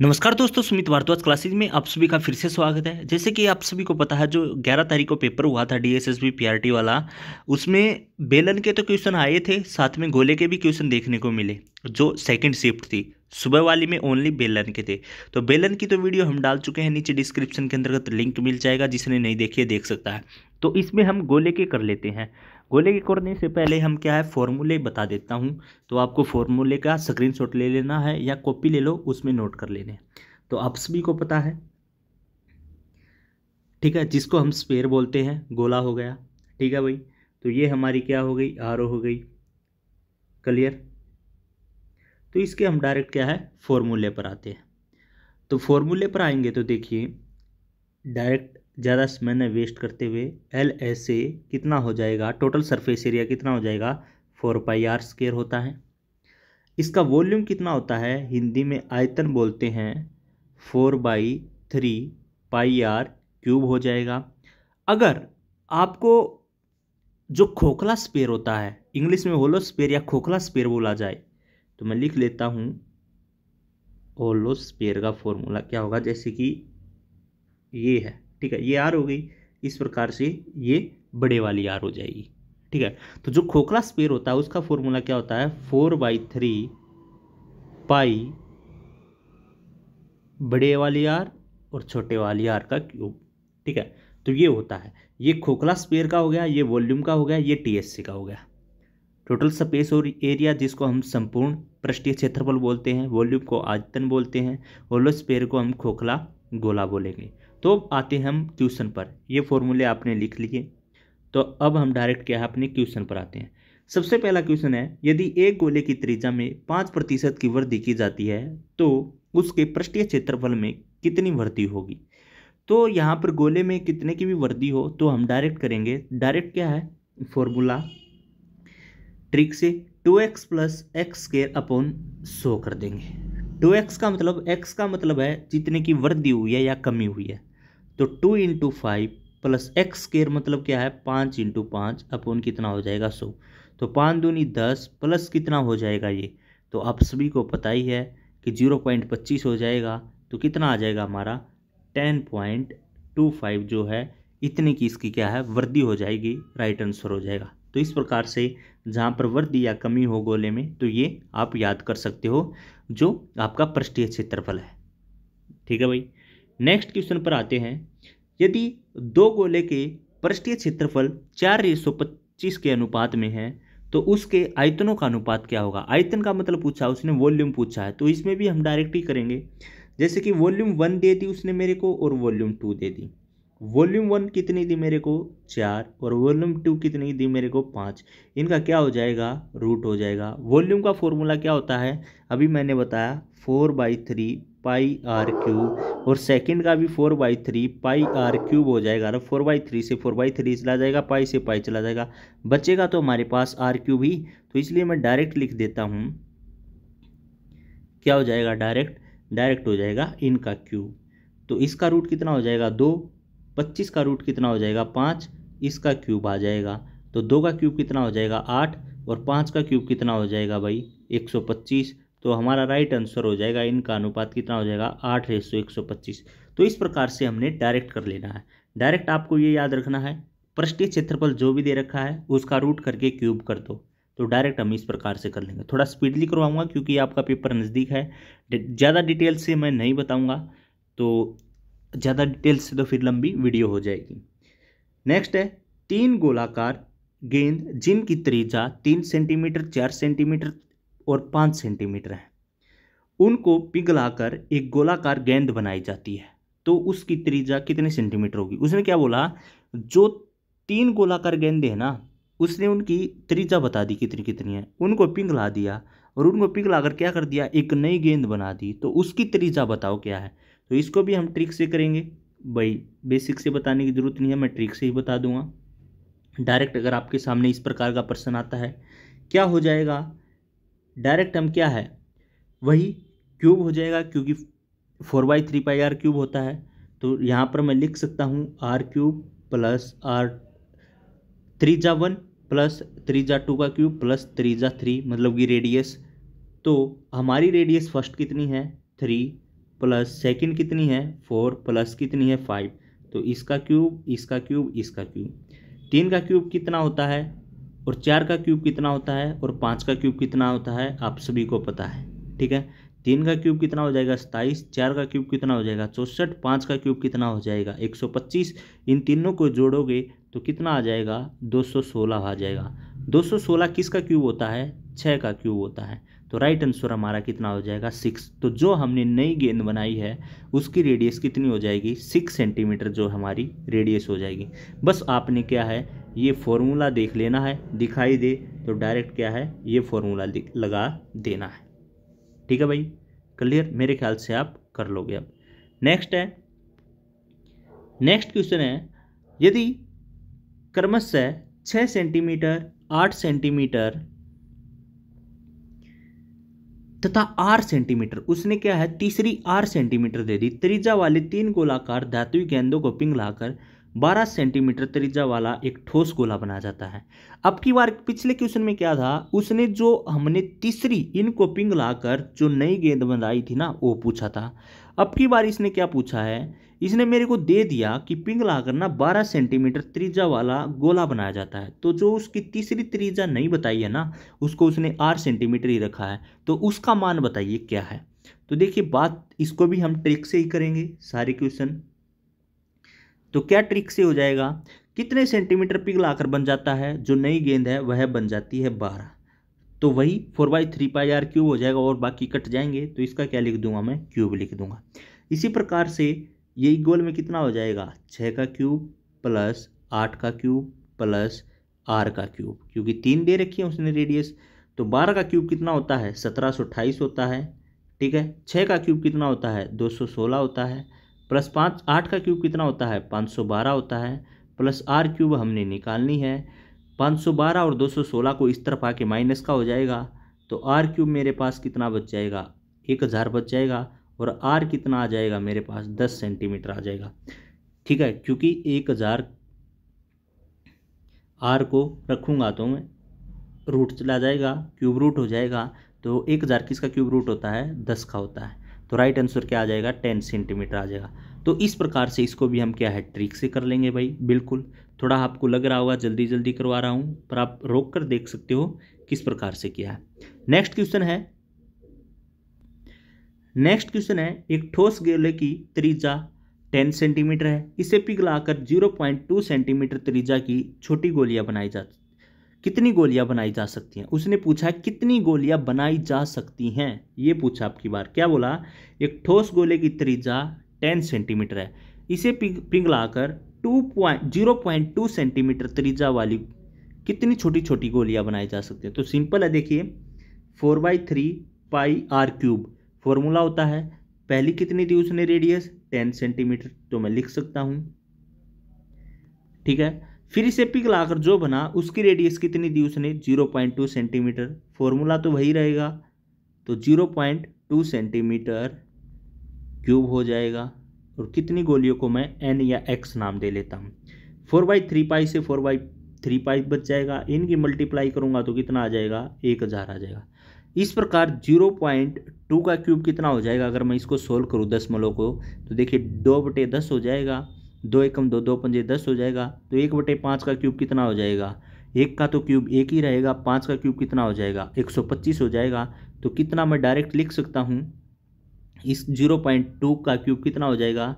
नमस्कार दोस्तों सुमित भारद्वाज क्लासेज में आप सभी का फिर से स्वागत है जैसे कि आप सभी को पता है जो 11 तारीख को पेपर हुआ था डीएसएसबी पीआरटी वाला उसमें बेलन के तो क्वेश्चन आए थे साथ में गोले के भी क्वेश्चन देखने को मिले जो सेकंड शिफ्ट थी सुबह वाली में ओनली बेलन के थे तो बेलन की तो वीडियो हम डाल चुके हैं नीचे डिस्क्रिप्शन के अंतर्गत लिंक मिल जाएगा जिसने नहीं देखी है देख सकता है तो इसमें हम गोले के कर लेते हैं गोले के करने से पहले हम क्या है फॉर्मूले बता देता हूँ तो आपको फॉर्मूले का स्क्रीन ले लेना है या कॉपी ले लो उसमें नोट कर लेने तो आप सभी को पता है ठीक है जिसको हम स्पेयर बोलते हैं गोला हो गया ठीक है भाई तो ये हमारी क्या हो गई आर हो गई क्लियर तो इसके हम डायरेक्ट क्या है फॉर्मूले पर आते हैं तो फॉर्मूले पर आएंगे तो देखिए डायरेक्ट ज़्यादा समय न वेस्ट करते हुए एल एस ए कितना हो जाएगा टोटल सरफेस एरिया कितना हो जाएगा फोर पाई आर स्केयर होता है इसका वॉल्यूम कितना होता है हिंदी में आयतन बोलते हैं four by three pi r cube हो जाएगा अगर आपको जो खोखला स्पेयर होता है इंग्लिश में होलो स्पेयर या खोखला स्पेयर बोला जाए तो मैं लिख लेता हूँ ओलोस्पेयर का फॉर्मूला क्या होगा जैसे कि ये है ठीक है ये आर हो गई इस प्रकार से ये बड़े वाली आर हो जाएगी ठीक है तो जो खोखला स्पेयर होता है उसका फॉर्मूला क्या होता है फोर बाई थ्री पाई बड़े वाली आर और छोटे वाली आर का क्यूब ठीक है तो ये होता है ये खोखला स्पेयर का हो गया ये वॉल्यूम का हो गया ये सी का हो गया टोटल स्पेस और एरिया जिसको हम संपूर्ण पृष्ठीय क्षेत्रफल बोलते हैं वॉल्यूम को आयतन बोलते हैं होलोस्पेयर को हम खोखला गोला बोलेंगे तो आते हैं हम क्वेश्चन पर ये फॉर्मूले आपने लिख लिए तो अब हम डायरेक्ट क्या है अपने क्वेश्चन पर आते हैं सबसे पहला क्वेश्चन है यदि एक गोले की त्रिज्या में पाँच प्रतिशत की वृद्धि की जाती है तो उसके पृष्ठीय क्षेत्रफल में कितनी वृद्धि होगी तो यहाँ पर गोले में कितने की भी वृद्धि हो तो हम डायरेक्ट करेंगे डायरेक्ट क्या है फॉर्मूला ट्रिक से two x plus x square upon सो कर देंगे टू एक्स का मतलब एक्स का मतलब है जितने की वृद्धि हुई है या कमी हुई है तो two into five plus x square मतलब क्या है पाँच इंटू पाँच अपॉन कितना हो जाएगा सो तो पाँच दूनी दस प्लस कितना हो जाएगा ये तो आप सभी को पता ही है कि जीरो पॉइंट पच्चीस हो जाएगा तो कितना आ जाएगा हमारा टेन पॉइंट टू फाइव जो है इतने की इसकी क्या है वृद्धि हो जाएगी राइट आंसर हो जाएगा तो इस प्रकार से जहाँ पर वृद्धि या कमी हो गोले में तो ये आप याद कर सकते हो जो आपका पृष्ठीय क्षेत्रफल है ठीक है भाई नेक्स्ट क्वेश्चन पर आते हैं यदि दो गोले के पृष्ठीय क्षेत्रफल चार पच्चीस के अनुपात में है तो उसके आयतनों का अनुपात क्या होगा आयतन का मतलब पूछा उसने वॉल्यूम पूछा है तो इसमें भी हम डायरेक्ट ही करेंगे जैसे कि वॉल्यूम वन दे दी उसने मेरे को और वॉल्यूम टू दे दी वॉल्यूम वन कितनी दी मेरे को चार और वॉल्यूम टू कितनी दी मेरे को पाँच इनका क्या हो जाएगा रूट हो जाएगा वॉल्यूम का फॉर्मूला क्या होता है अभी मैंने बताया four by three pi r cube और सेकंड का भी four by three pi r cube हो जाएगा अरे फोर बाई थ्री से फोर बाई थ्री चला जाएगा पाई से पाई चला जाएगा बचेगा तो हमारे पास आर क्यूब ही तो इसलिए मैं डायरेक्ट लिख देता हूँ क्या हो जाएगा डायरेक्ट डायरेक्ट हो जाएगा इनका क्यूब तो इसका रूट कितना हो जाएगा दो पच्चीस का रूट कितना हो जाएगा पाँच इसका क्यूब आ जाएगा तो दो का क्यूब कितना हो जाएगा आठ और पाँच का क्यूब कितना हो जाएगा भाई एक सौ पच्चीस तो हमारा राइट आंसर हो जाएगा इनका अनुपात कितना हो जाएगा आठ रेसो एक सौ पच्चीस तो इस प्रकार से हमने डायरेक्ट कर लेना है डायरेक्ट आपको ये याद रखना है पृष्ठीय क्षेत्रफल जो भी दे रखा है उसका रूट करके क्यूब कर दो तो डायरेक्ट हम इस प्रकार से कर लेंगे थोड़ा स्पीडली करवाऊंगा क्योंकि आपका पेपर नज़दीक है ज़्यादा डिटेल से मैं नहीं बताऊँगा तो ज़्यादा डिटेल से तो फिर लंबी वीडियो हो जाएगी नेक्स्ट है तीन गोलाकार गेंद जिनकी त्रिज्या तीन सेंटीमीटर चार सेंटीमीटर और पाँच सेंटीमीटर है उनको पिघलाकर एक गोलाकार गेंद बनाई जाती है तो उसकी त्रिज्या कितने सेंटीमीटर होगी उसने क्या बोला जो तीन गोलाकार गेंद हैं ना उसने उनकी त्रिज्या बता दी कितनी कितनी है उनको पिघला दिया और उनको पिघलाकर क्या कर दिया एक नई गेंद बना दी तो उसकी त्रिज्या बताओ क्या है तो इसको भी हम ट्रिक से करेंगे भाई बेसिक से बताने की ज़रूरत नहीं है मैं ट्रिक से ही बता दूंगा डायरेक्ट अगर आपके सामने इस प्रकार का प्रश्न आता है क्या हो जाएगा डायरेक्ट हम क्या है वही क्यूब हो जाएगा क्योंकि four by three pi r cube होता है तो यहाँ पर मैं लिख सकता हूँ r cube plus r three जा वन प्लस थ्री जा टू का क्यूब प्लस थ्री जा थ्री मतलब कि रेडियस तो हमारी रेडियस फर्स्ट कितनी है थ्री प्लस सेकेंड कितनी है फोर प्लस कितनी है फाइव तो इसका क्यूब इसका क्यूब इसका क्यूब तीन का क्यूब कितना होता है और चार का क्यूब कितना होता है और पाँच का क्यूब कितना होता है आप सभी को पता है ठीक है तीन का क्यूब कितना हो जाएगा सत्ताईस चार का क्यूब कितना हो जाएगा चौंसठ पाँच का क्यूब कितना हो जाएगा एक सौ पच्चीस इन तीनों को जोड़ोगे तो कितना आ जाएगा दो सौ सोलह आ जाएगा 216 किसका क्यूब होता है छः का क्यूब होता है तो राइट आंसर हमारा कितना हो जाएगा सिक्स तो जो हमने नई गेंद बनाई है उसकी रेडियस कितनी हो जाएगी सिक्स सेंटीमीटर जो हमारी रेडियस हो जाएगी बस आपने क्या है ये फॉर्मूला देख लेना है दिखाई दे तो डायरेक्ट क्या है ये फॉर्मूला लगा देना है ठीक है भाई क्लियर मेरे ख्याल से आप कर लोगे अब नेक्स्ट है नेक्स्ट क्वेश्चन है यदि क्रमशः छः सेंटीमीटर आठ सेंटीमीटर तथा आर सेंटीमीटर उसने क्या है तीसरी आर सेंटीमीटर दे दी त्रिज्या वाले तीन गोलाकार धातु गेंदों को पिघलाकर 12 सेंटीमीटर त्रिज्या वाला एक ठोस गोला बनाया जाता है अब की बार पिछले क्वेश्चन में क्या था उसने जो हमने तीसरी इनको पिंग लाकर जो नई गेंद बनाई थी ना वो पूछा था अब की बार इसने क्या पूछा है इसने मेरे को दे दिया कि पिंग लाकर ना बारह सेंटीमीटर त्रिज्या वाला गोला बनाया जाता है तो जो उसकी तीसरी त्रिज्या नहीं बताई है ना उसको उसने आर सेंटीमीटर ही रखा है तो उसका मान बताइए क्या है तो देखिए बात इसको भी हम ट्रिक से ही करेंगे सारे क्वेश्चन तो क्या ट्रिक से हो जाएगा कितने सेंटीमीटर पिघला कर बन जाता है जो नई गेंद है वह बन जाती है बारह तो वही four by three pi r cube हो जाएगा और बाकी कट जाएंगे तो इसका क्या लिख दूंगा मैं क्यूब लिख दूंगा इसी प्रकार से ये इक्वल में कितना हो जाएगा छः का क्यूब प्लस आठ का क्यूब प्लस आर का क्यूब क्योंकि तीन दे रखी है उसने रेडियस तो बारह का क्यूब कितना होता है सत्रह सौ अट्ठाईस होता है ठीक है छः का क्यूब कितना होता है दो सौ सोलह होता है प्लस पाँच आठ का क्यूब कितना होता है पाँच सौ बारह होता है प्लस आर क्यूब हमने निकालनी है पाँच सौ बारह और दो सौ सोलह को इस तरफ आके माइनस का हो जाएगा तो आर क्यूब मेरे पास कितना बच जाएगा एक हज़ार बच जाएगा और आर कितना आ जाएगा मेरे पास दस सेंटीमीटर आ जाएगा ठीक है क्योंकि एक हज़ार आर को रखूँगा तो मैं रूट चला जाएगा क्यूब रूट हो जाएगा तो एक हज़ार किसका क्यूब रूट होता है दस का होता है तो राइट आंसर क्या आ जाएगा टेन सेंटीमीटर आ जाएगा तो इस प्रकार से इसको भी हम क्या है ट्रिक से कर लेंगे भाई बिल्कुल थोड़ा आपको लग रहा होगा जल्दी जल्दी करवा रहा हूँ पर आप रोक कर देख सकते हो किस प्रकार से किया है नेक्स्ट क्वेश्चन है नेक्स्ट क्वेश्चन है एक ठोस गोले की त्रिज्या 10 सेंटीमीटर है इसे पिघलाकर 0.2 सेंटीमीटर त्रिज्या की छोटी गोलियां बनाई जा कितनी गोलियां बनाई जा सकती हैं उसने पूछा कितनी गोलियां बनाई जा सकती हैं ये पूछा आपकी बार क्या बोला एक ठोस गोले की त्रिज्या 10 सेंटीमीटर है इसे पिघलाकर two point zero point two centimetre त्रिजा वाली कितनी छोटी छोटी गोलियां बनाई जा सकती हैं तो सिंपल है देखिए four by three pi r cube formula होता है पहली कितनी थी उसने रेडियस टेन सेंटीमीटर तो मैं लिख सकता हूँ ठीक है फिर इसे पिघलाकर जो बना उसकी रेडियस कितनी दी उसने zero point two centimetre formula तो वही रहेगा तो zero point two centimetre cube हो जाएगा और कितनी गोलियों को मैं एन या एक्स नाम दे लेता हूँ फोर बाई थ्री पाई से फोर बाई थ्री पाई बच जाएगा इनकी मल्टीप्लाई करूँगा तो कितना आ जाएगा एक हज़ार आ जाएगा इस प्रकार जीरो पॉइंट टू का क्यूब कितना हो जाएगा अगर मैं इसको सोल्व करूँ मलों को तो देखिए दो बटे दस हो जाएगा दो एकम दो दो पंजे दस हो जाएगा तो एक बटे पाँच का क्यूब कितना हो जाएगा एक का तो क्यूब एक ही रहेगा पाँच का क्यूब कितना हो जाएगा एक सौ पच्चीस हो जाएगा तो कितना मैं डायरेक्ट लिख सकता हूँ इस जीरो पॉइंट टू का क्यूब कितना हो जाएगा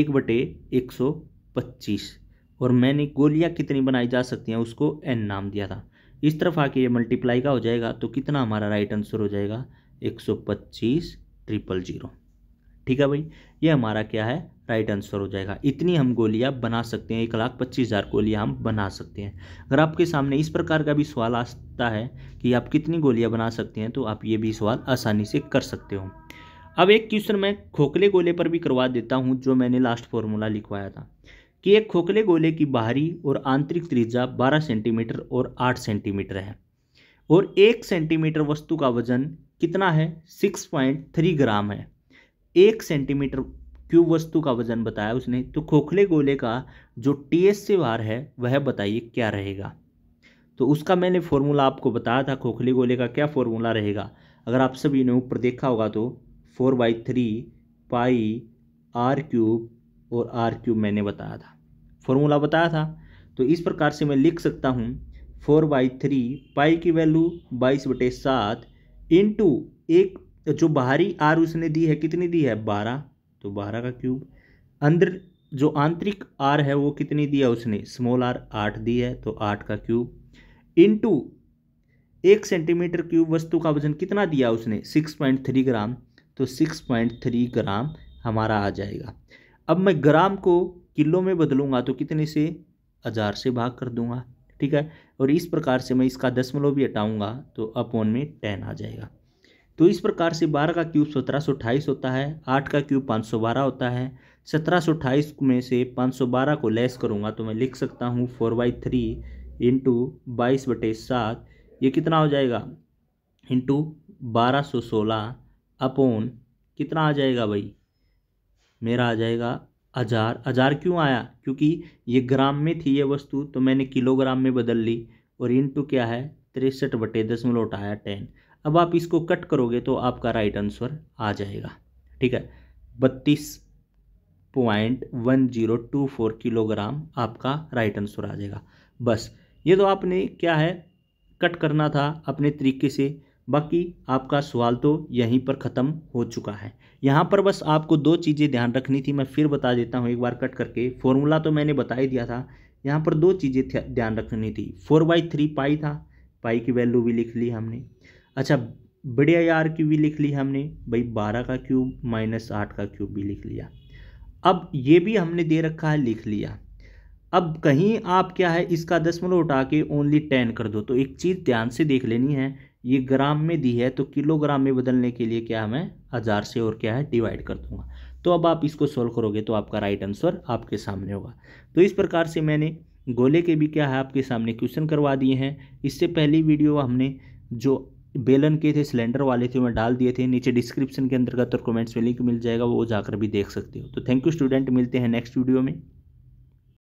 एक बटे एक सौ पच्चीस और मैंने गोलियाँ कितनी बनाई जा सकती हैं उसको एन नाम दिया था इस तरफ आके ये मल्टीप्लाई का हो जाएगा तो कितना हमारा राइट आंसर हो जाएगा एक सौ पच्चीस ट्रिपल जीरो ठीक है भाई ये हमारा क्या है राइट आंसर हो जाएगा इतनी हम गोलियां बना सकते हैं एक लाख पच्चीस हज़ार गोलियाँ हम बना सकते हैं अगर आपके सामने इस प्रकार का भी सवाल आता है कि आप कितनी गोलियां बना सकते हैं तो आप ये भी सवाल आसानी से कर सकते हो अब एक क्वेश्चन मैं खोखले गोले पर भी करवा देता हूँ जो मैंने लास्ट फॉर्मूला लिखवाया था कि एक खोखले गोले की बाहरी और आंतरिक त्रिज्या 12 सेंटीमीटर और 8 सेंटीमीटर है और एक सेंटीमीटर वस्तु का वजन कितना है 6.3 ग्राम है एक सेंटीमीटर क्यूब वस्तु का वजन बताया उसने तो खोखले गोले का जो टी एस से वार है वह बताइए क्या रहेगा तो उसका मैंने फॉर्मूला आपको बताया था खोखले गोले का क्या फॉर्मूला रहेगा अगर आप सभी ने ऊपर देखा होगा तो four by three pi r cube और आर क्यूब मैंने बताया था फॉर्मूला बताया था तो इस प्रकार से मैं लिख सकता हूँ फोर बाई थ्री पाई की वैल्यू बाईस बटे सात इंटू एक जो बाहरी आर उसने दी है कितनी दी है बारह तो बारह का क्यूब अंदर जो आंतरिक आर है वो कितनी दिया उसने स्मॉल आर आठ दी है तो आठ का क्यूब इंटू एक सेंटीमीटर क्यूब वस्तु का वजन कितना दिया उसने सिक्स पॉइंट थ्री ग्राम तो सिक्स पॉइंट थ्री ग्राम हमारा आ जाएगा अब मैं ग्राम को किलो में बदलूँगा तो कितने से हज़ार से भाग कर दूंगा ठीक है और इस प्रकार से मैं इसका दसमलव भी हटाऊँगा तो अपॉन में टेन आ जाएगा तो इस प्रकार से बारह का क्यूब सत्रह सौ अट्ठाईस होता है आठ का क्यूब पाँच सौ बारह होता है सत्रह सौ अट्ठाईस में से पाँच सौ बारह को लेस करूँगा तो मैं लिख सकता हूँ फोर बाई थ्री इंटू बाईस बटे सात ये कितना हो जाएगा इंटू बारह सौ सोलह अपोन कितना आ जाएगा भाई मेरा आ जाएगा हजार हजार क्यों आया क्योंकि ये ग्राम में थी ये वस्तु तो मैंने किलोग्राम में बदल ली और इंटू क्या है तिरसठ बटे दशमलव उठाया टेन अब आप इसको कट करोगे तो आपका राइट आंसर आ जाएगा ठीक है बत्तीस point one zero two four kilogram आपका राइट आंसर आ जाएगा बस ये तो आपने क्या है कट करना था अपने तरीके से बाकी आपका सवाल तो यहीं पर ख़त्म हो चुका है यहाँ पर बस आपको दो चीज़ें ध्यान रखनी थी मैं फिर बता देता हूँ एक बार कट करके फॉर्मूला तो मैंने बता ही दिया था यहाँ पर दो चीज़ें ध्यान रखनी थी फोर बाई थ्री पाई था पाई की वैल्यू भी लिख ली हमने अच्छा बड़े आर की भी लिख ली हमने भाई बारह का क्यूब माइनस आठ का क्यूब भी लिख लिया अब ये भी हमने दे रखा है लिख लिया अब कहीं आप क्या है इसका दसमलव उठा के ओनली टेन कर दो तो एक चीज़ ध्यान से देख लेनी है ये ग्राम में दी है तो किलोग्राम में बदलने के लिए क्या मैं हज़ार से और क्या है डिवाइड कर दूंगा तो अब आप इसको सोल्व करोगे तो आपका राइट आंसर आपके सामने होगा तो इस प्रकार से मैंने गोले के भी क्या है आपके सामने क्वेश्चन करवा दिए हैं इससे पहली वीडियो हमने जो बेलन के थे सिलेंडर वाले थे मैं डाल दिए थे नीचे डिस्क्रिप्शन के अंतर्गत और कमेंट्स में लिंक मिल जाएगा वो जाकर भी देख सकते हो तो थैंक यू स्टूडेंट मिलते हैं नेक्स्ट वीडियो में